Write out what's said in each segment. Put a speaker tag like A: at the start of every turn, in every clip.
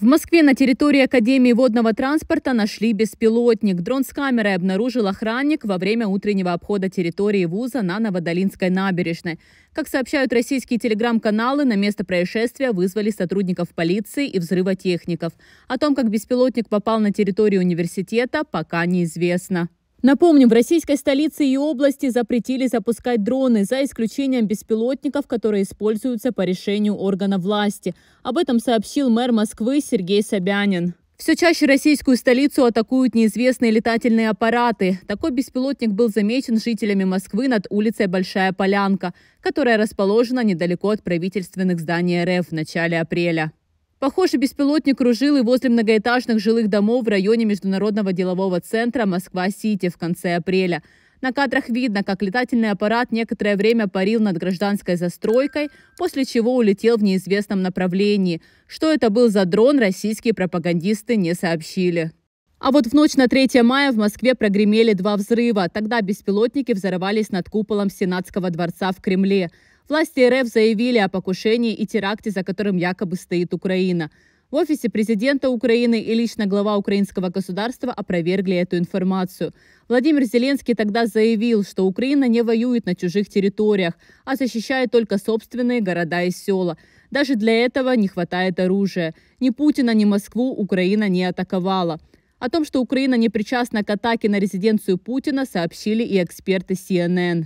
A: В Москве на территории Академии водного транспорта нашли беспилотник. Дрон с камерой обнаружил охранник во время утреннего обхода территории вуза на Новодолинской набережной. Как сообщают российские телеграм-каналы, на место происшествия вызвали сотрудников полиции и взрывотехников. О том, как беспилотник попал на территорию университета, пока неизвестно. Напомним, в российской столице и области запретили запускать дроны, за исключением беспилотников, которые используются по решению органа власти. Об этом сообщил мэр Москвы Сергей Собянин. Все чаще российскую столицу атакуют неизвестные летательные аппараты. Такой беспилотник был замечен жителями Москвы над улицей Большая Полянка, которая расположена недалеко от правительственных зданий РФ в начале апреля. Похожий беспилотник кружили возле многоэтажных жилых домов в районе Международного делового центра «Москва-Сити» в конце апреля. На кадрах видно, как летательный аппарат некоторое время парил над гражданской застройкой, после чего улетел в неизвестном направлении. Что это был за дрон, российские пропагандисты не сообщили. А вот в ночь на 3 мая в Москве прогремели два взрыва. Тогда беспилотники взорвались над куполом Сенатского дворца в Кремле. Власти РФ заявили о покушении и теракте, за которым якобы стоит Украина. В офисе президента Украины и лично глава украинского государства опровергли эту информацию. Владимир Зеленский тогда заявил, что Украина не воюет на чужих территориях, а защищает только собственные города и села. Даже для этого не хватает оружия. Ни Путина, ни Москву Украина не атаковала. О том, что Украина не причастна к атаке на резиденцию Путина, сообщили и эксперты CNN.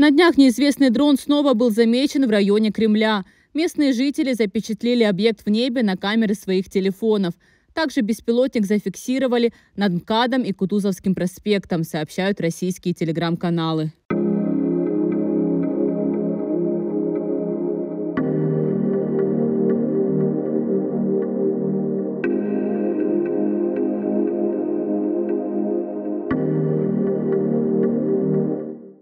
A: На днях неизвестный дрон снова был замечен в районе Кремля. Местные жители запечатлели объект в небе на камеры своих телефонов. Также беспилотник зафиксировали над МКАДом и Кутузовским проспектом, сообщают российские телеграм-каналы.